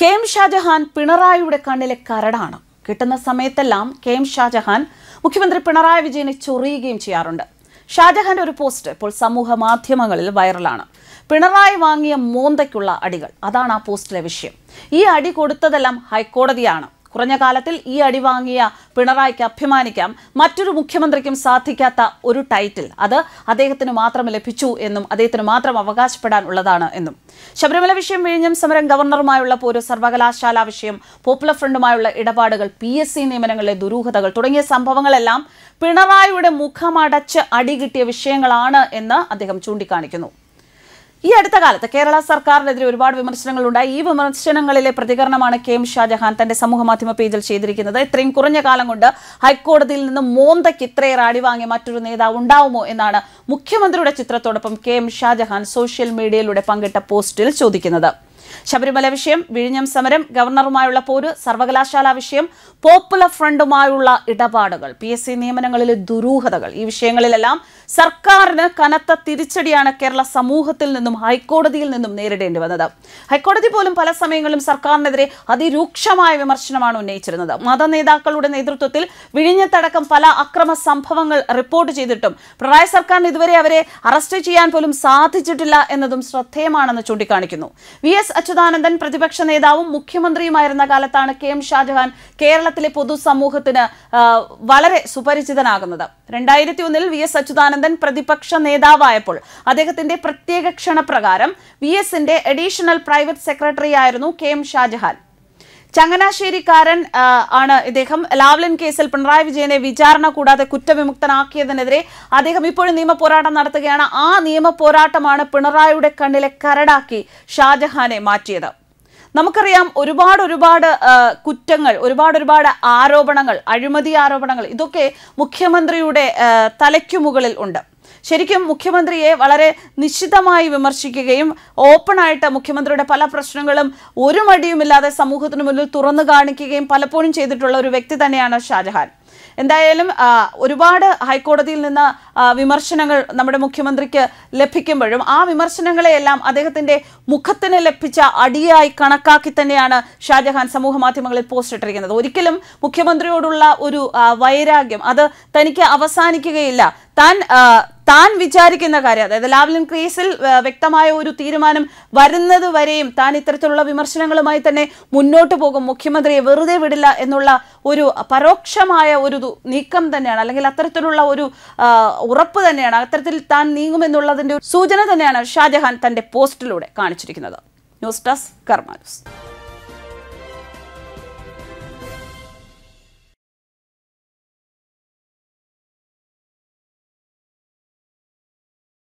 K M Shah Jahan പിണറായിയുടെ കണ്ണിലെ കരടാണ് കിട്ടുന്ന സമയത്തെല്ലാം കെ എം ഷാജഹാൻ മുഖ്യമന്ത്രി പിണറായി വിജയനെ ചൊറിയുകയും ചെയ്യാറുണ്ട് ഷാജഹാന്റെ ഒരു പോസ്റ്റ് ഇപ്പോൾ സമൂഹ മാധ്യമങ്ങളിൽ വൈറലാണ് പിണറായി വാങ്ങിയ മോന്തയ്ക്കുള്ള അടികൾ അതാണ് ആ പോസ്റ്റിലെ വിഷയം ഈ അടി കൊടുത്തതെല്ലാം ഹൈക്കോടതിയാണ് കുറഞ്ഞ കാലത്തിൽ ഈ അടി വാങ്ങിയ പിണറായിക്ക് അഭിമാനിക്കാം മറ്റൊരു മുഖ്യമന്ത്രിക്കും സാധിക്കാത്ത ഒരു ടൈറ്റിൽ അത് അദ്ദേഹത്തിന് മാത്രം ലഭിച്ചു എന്നും അദ്ദേഹത്തിന് മാത്രം അവകാശപ്പെടാൻ ഉള്ളതാണ് എന്നും ശബരിമല വിഷയം വിഴിഞ്ഞം സമരം ഗവർണറുമായുള്ള പോര് സർവകലാശാല വിഷയം പോപ്പുലർ ഫ്രണ്ടുമായുള്ള ഇടപാടുകൾ പി എസ് സി നിയമനങ്ങളിലെ ദുരൂഹതകൾ തുടങ്ങിയ സംഭവങ്ങളെല്ലാം പിണറായിയുടെ മുഖമടച്ച് അടി കിട്ടിയ വിഷയങ്ങളാണ് എന്ന് അദ്ദേഹം ചൂണ്ടിക്കാണിക്കുന്നു ഈ അടുത്ത കാലത്ത് കേരള സർക്കാരിനെതിരെ ഒരുപാട് വിമർശനങ്ങളുണ്ടായി ഈ വിമർശനങ്ങളിലെ പ്രതികരണമാണ് കെ എം ഷാജഹാൻ തന്റെ സമൂഹ മാധ്യമ പേജിൽ ചെയ്തിരിക്കുന്നത് ഇത്രയും കുറഞ്ഞ കാലം കൊണ്ട് ഹൈക്കോടതിയിൽ നിന്ന് മോന്തയ്ക്ക് ഇത്രയേറെ അടിവാങ്ങിയ മറ്റൊരു നേതാവ് ഉണ്ടാവുമോ എന്നാണ് മുഖ്യമന്ത്രിയുടെ ചിത്രത്തോടൊപ്പം കെ എം ഷാജഹാൻ സോഷ്യൽ മീഡിയയിലൂടെ പങ്കിട്ട പോസ്റ്റിൽ ചോദിക്കുന്നത് ശബരിമല വിഷയം വിഴിഞ്ഞം സമരം ഗവർണറുമായുള്ള പോര് സർവകലാശാല വിഷയം പോപ്പുലർ ഫ്രണ്ടുമായുള്ള ഇടപാടുകൾ പി എസ് സി നിയമനങ്ങളിലെ ദുരൂഹതകൾ ഈ വിഷയങ്ങളിലെല്ലാം സർക്കാരിന് കനത്ത തിരിച്ചടിയാണ് കേരള സമൂഹത്തിൽ നിന്നും ഹൈക്കോടതിയിൽ നിന്നും നേരിടേണ്ടി വന്നത് ഹൈക്കോടതി പോലും പല സമയങ്ങളിലും സർക്കാരിനെതിരെ അതിരൂക്ഷമായ വിമർശനമാണ് ഉന്നയിച്ചിരുന്നത് നേതാക്കളുടെ നേതൃത്വത്തിൽ വിഴിഞ്ഞത്തടക്കം പല അക്രമ സംഭവങ്ങൾ റിപ്പോർട്ട് ചെയ്തിട്ടും പിണറായി സർക്കാരിന് ഇതുവരെ അവരെ അറസ്റ്റ് ചെയ്യാൻ പോലും സാധിച്ചിട്ടില്ല എന്നതും ശ്രദ്ധേയമാണെന്ന് ചൂണ്ടിക്കാണിക്കുന്നു വി എസ് അച്യുതാനന്ദൻ പ്രതിപക്ഷ നേതാവും മുഖ്യമന്ത്രിയുമായിരുന്ന കാലത്താണ് കെ എം ഷാജഹാൻ കേരളത്തിലെ പൊതുസമൂഹത്തിന് വളരെ സുപരിചിതനാകുന്നത് രണ്ടായിരത്തി ഒന്നിൽ വി എസ് അച്യുതാനന്ദൻ പ്രതിപക്ഷ നേതാവായപ്പോൾ അദ്ദേഹത്തിന്റെ പ്രത്യേക ക്ഷണപ്രകാരം വി എസിന്റെ അഡീഷണൽ പ്രൈവറ്റ് സെക്രട്ടറി ആയിരുന്നു കെ എം ഷാജഹാൻ ചങ്ങനാശ്ശേരിക്കാരൻ ആണ് ഇദ്ദേഹം ലാവ്ലിൻ കേസിൽ പിണറായി വിജയനെ വിചാരണ കൂടാതെ കുറ്റവിമുക്തനാക്കിയതിനെതിരെ അദ്ദേഹം ഇപ്പോഴും നിയമപോരാട്ടം നടത്തുകയാണ് ആ പോരാട്ടമാണ് പിണറായിയുടെ കണ്ണിലെ കരടാക്കി ഷാജഹാനെ മാറ്റിയത് നമുക്കറിയാം ഒരുപാട് ഒരുപാട് കുറ്റങ്ങൾ ഒരുപാട് ഒരുപാട് ആരോപണങ്ങൾ അഴിമതി ആരോപണങ്ങൾ ഇതൊക്കെ മുഖ്യമന്ത്രിയുടെ തലയ്ക്കു മുകളിൽ ഉണ്ട് ശരിക്കും മുഖ്യമന്ത്രിയെ വളരെ നിശ്ചിതമായി വിമർശിക്കുകയും ഓപ്പണായിട്ട് മുഖ്യമന്ത്രിയുടെ പല പ്രശ്നങ്ങളും ഒരു മടിയുമില്ലാതെ സമൂഹത്തിന് മുന്നിൽ തുറന്നു കാണിക്കുകയും പലപ്പോഴും ചെയ്തിട്ടുള്ള ഒരു വ്യക്തി തന്നെയാണ് ഷാജഹാൻ എന്തായാലും ഒരുപാട് ഹൈക്കോടതിയിൽ നിന്ന് വിമർശനങ്ങൾ നമ്മുടെ മുഖ്യമന്ത്രിക്ക് ലഭിക്കുമ്പോഴും ആ വിമർശനങ്ങളെയെല്ലാം അദ്ദേഹത്തിന്റെ മുഖത്തിന് ലഭിച്ച അടിയായി കണക്കാക്കി തന്നെയാണ് ഷാജഹാൻ സമൂഹ മാധ്യമങ്ങളിൽ പോസ്റ്റ് ഇട്ടിരിക്കുന്നത് ഒരിക്കലും മുഖ്യമന്ത്രിയോടുള്ള ഒരു വൈരാഗ്യം അത് തനിക്ക് അവസാനിക്കുകയില്ല താൻ താൻ വിചാരിക്കുന്ന കാര്യം അതായത് ലാവ്ലിൻ ക്രീസിൽ വ്യക്തമായ ഒരു തീരുമാനം വരുന്നത് വരെയും താൻ ഇത്തരത്തിലുള്ള വിമർശനങ്ങളുമായി തന്നെ മുന്നോട്ട് പോകും മുഖ്യമന്ത്രിയെ വെറുതെ വിടില്ല എന്നുള്ള ഒരു പരോക്ഷമായ ഒരു നീക്കം തന്നെയാണ് അല്ലെങ്കിൽ അത്തരത്തിലുള്ള ഒരു ഉറപ്പ് തന്നെയാണ് അത്തരത്തിൽ താൻ നീങ്ങുമെന്നുള്ളതിൻ്റെ സൂചന തന്നെയാണ് ഷാജഹാൻ തൻ്റെ പോസ്റ്റിലൂടെ കാണിച്ചിരിക്കുന്നത് ന്യൂസ് ഡെസ്ക് കർമാനൂസ്